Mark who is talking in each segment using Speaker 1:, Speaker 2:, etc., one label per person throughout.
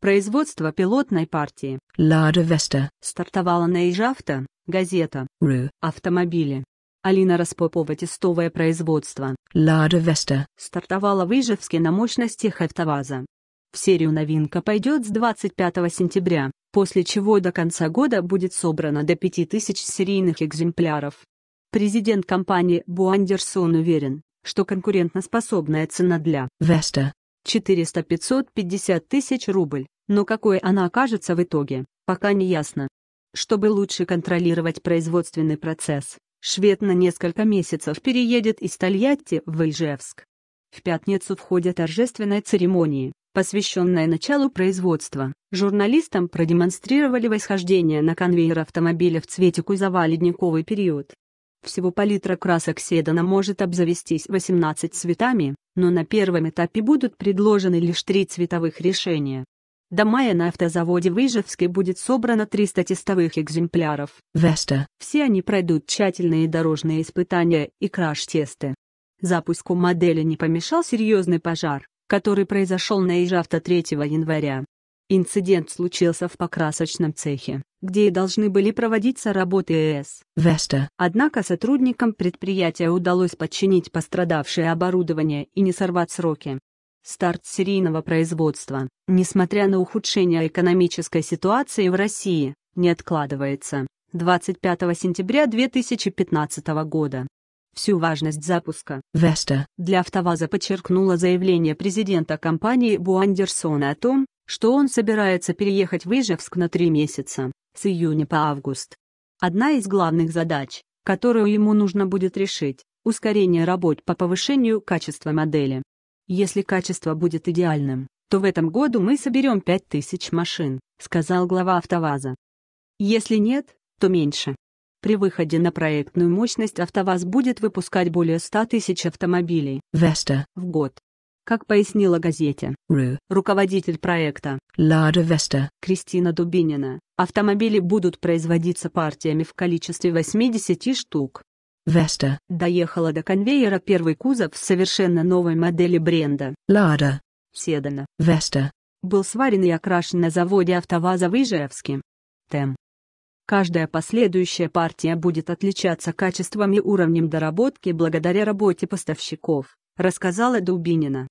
Speaker 1: Производство пилотной партии
Speaker 2: Лада Веста
Speaker 1: стартовало на Ижавта, газета Ру, автомобили. Алина Распопова тестовое производство
Speaker 2: Лада Веста
Speaker 1: стартовало в Ижевске на мощностях автоваза. В серию новинка пойдет с 25 сентября, после чего до конца года будет собрано до 5000 серийных экземпляров. Президент компании Буандерсон уверен, что конкурентоспособная цена для Веста 400-500, 50 тысяч рубль, но какой она окажется в итоге, пока не ясно. Чтобы лучше контролировать производственный процесс, швед на несколько месяцев переедет из Тольятти в Ижевск. В пятницу в ходе торжественной церемонии, посвященной началу производства, журналистам продемонстрировали восхождение на конвейер автомобиля в цвете кузова ледниковый период, всего палитра красок седана может обзавестись 18 цветами, но на первом этапе будут предложены лишь три цветовых решения. До мая на автозаводе в Ижевске будет собрано 300 тестовых экземпляров. Веста. Все они пройдут тщательные дорожные испытания и краш-тесты. Запуску модели не помешал серьезный пожар, который произошел на Ижавто 3 января. Инцидент случился в покрасочном цехе, где и должны были проводиться работы ЭС. Веста. Однако сотрудникам предприятия удалось подчинить пострадавшее оборудование и не сорвать сроки. Старт серийного производства, несмотря на ухудшение экономической ситуации в России, не откладывается. 25 сентября 2015 года. Всю важность запуска Веста для АвтоВАЗа подчеркнуло заявление президента компании Буандерсона о том, что он собирается переехать в Ижевск на три месяца, с июня по август. Одна из главных задач, которую ему нужно будет решить, ускорение работ по повышению качества модели. Если качество будет идеальным, то в этом году мы соберем 5000 машин, сказал глава АвтоВАЗа. Если нет, то меньше. При выходе на проектную мощность АвтоВАЗ будет выпускать более 100 тысяч автомобилей Веста. в год. Как пояснила газете Ру. руководитель проекта
Speaker 2: Лада Веста
Speaker 1: Кристина Дубинина, автомобили будут производиться партиями в количестве 80 штук. Веста доехала до конвейера первый кузов совершенно новой модели бренда Лада Седана Веста был сварен и окрашен на заводе «АвтоВАЗа» в Ижевске. Тем. Каждая последующая партия будет отличаться качеством и уровнем доработки благодаря работе поставщиков, рассказала Дубинина.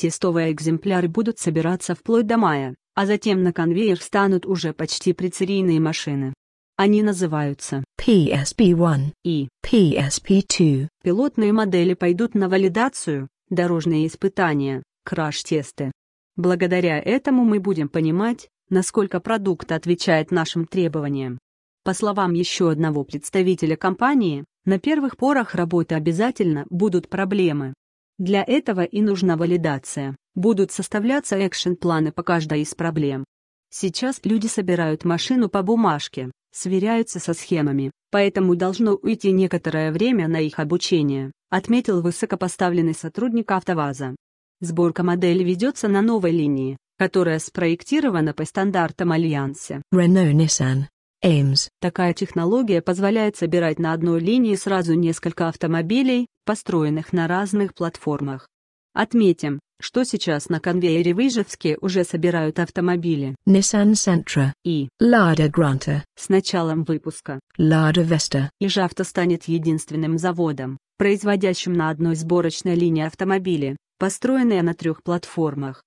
Speaker 1: Тестовые экземпляры будут собираться вплоть до мая, а затем на конвейер станут уже почти предсерийные машины. Они называются
Speaker 2: PSP-1 и PSP-2.
Speaker 1: Пилотные модели пойдут на валидацию, дорожные испытания, краш-тесты. Благодаря этому мы будем понимать, насколько продукт отвечает нашим требованиям. По словам еще одного представителя компании, на первых порах работы обязательно будут проблемы, для этого и нужна валидация. Будут составляться экшен-планы по каждой из проблем. Сейчас люди собирают машину по бумажке, сверяются со схемами, поэтому должно уйти некоторое время на их обучение, отметил высокопоставленный сотрудник АвтоВАЗа. Сборка модели ведется на новой линии, которая спроектирована по стандартам Альянса. Renault-Nissan Эймс. Такая технология позволяет собирать на одной линии сразу несколько автомобилей, построенных на разных платформах. Отметим, что сейчас на конвейере в Ижевске уже собирают автомобили
Speaker 2: Nissan Sentra и Lada Granta.
Speaker 1: С началом выпуска
Speaker 2: Lada Vesta
Speaker 1: Ижавто станет единственным заводом, производящим на одной сборочной линии автомобили, построенные на трех платформах.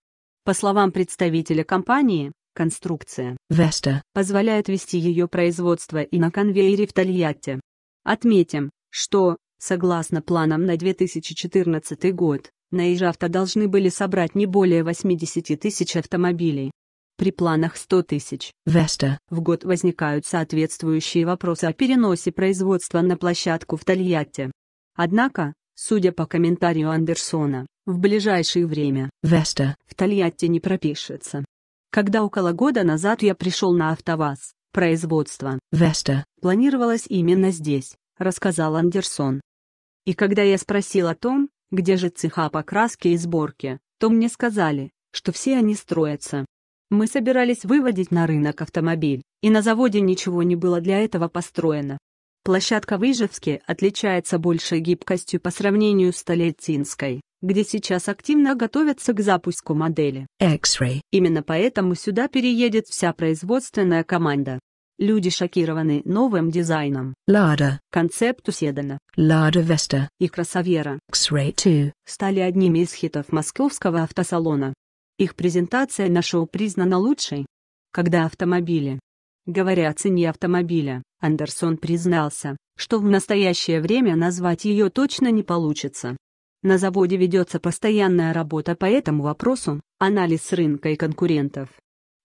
Speaker 1: По словам представителя компании, Конструкция Веста позволяет вести ее производство и на конвейере в Тольятти. Отметим, что, согласно планам на 2014 год, на Ижавто должны были собрать не более 80 тысяч автомобилей. При планах 100 тысяч Веста в год возникают соответствующие вопросы о переносе производства на площадку в Тольятти. Однако, судя по комментарию Андерсона, в ближайшее время Веста в Тольятти не пропишется. Когда около года назад я пришел на АвтоВАЗ, производство Веста планировалось именно здесь, рассказал Андерсон. И когда я спросил о том, где же цеха по краске и сборке, то мне сказали, что все они строятся. Мы собирались выводить на рынок автомобиль, и на заводе ничего не было для этого построено. Площадка в Ижевске отличается большей гибкостью по сравнению с Толетинской где сейчас активно готовятся к запуску модели.
Speaker 2: X-Ray.
Speaker 1: Именно поэтому сюда переедет вся производственная команда. Люди шокированы новым дизайном. Lada. Концепту Седана.
Speaker 2: Lada Vesta.
Speaker 1: И кроссовера
Speaker 2: X-Ray 2.
Speaker 1: Стали одними из хитов московского автосалона. Их презентация на шоу признана лучшей. Когда автомобили. Говоря о цене автомобиля, Андерсон признался, что в настоящее время назвать ее точно не получится. На заводе ведется постоянная работа по этому вопросу, анализ рынка и конкурентов.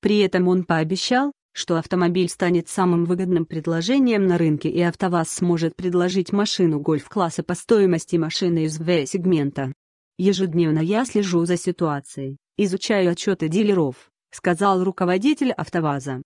Speaker 1: При этом он пообещал, что автомобиль станет самым выгодным предложением на рынке и АвтоВАЗ сможет предложить машину гольф-класса по стоимости машины из В-сегмента. Ежедневно я слежу за ситуацией, изучаю отчеты дилеров, сказал руководитель АвтоВАЗа.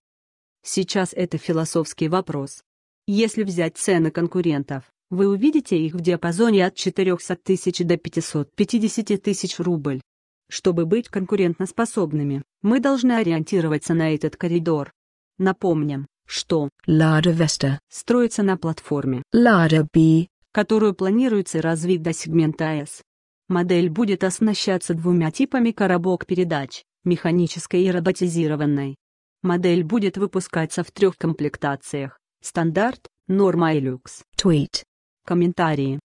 Speaker 1: Сейчас это философский вопрос. Если взять цены конкурентов, вы увидите их в диапазоне от 400 тысяч до 550 тысяч рубль. Чтобы быть конкурентоспособными, мы должны ориентироваться на этот коридор. Напомним, что
Speaker 2: Lada Vesta
Speaker 1: строится на платформе Lada B, которую планируется развить до сегмента S. Модель будет оснащаться двумя типами коробок передач, механической и роботизированной. Модель будет выпускаться в трех комплектациях – стандарт, норма и люкс. Tweet. Комментарии.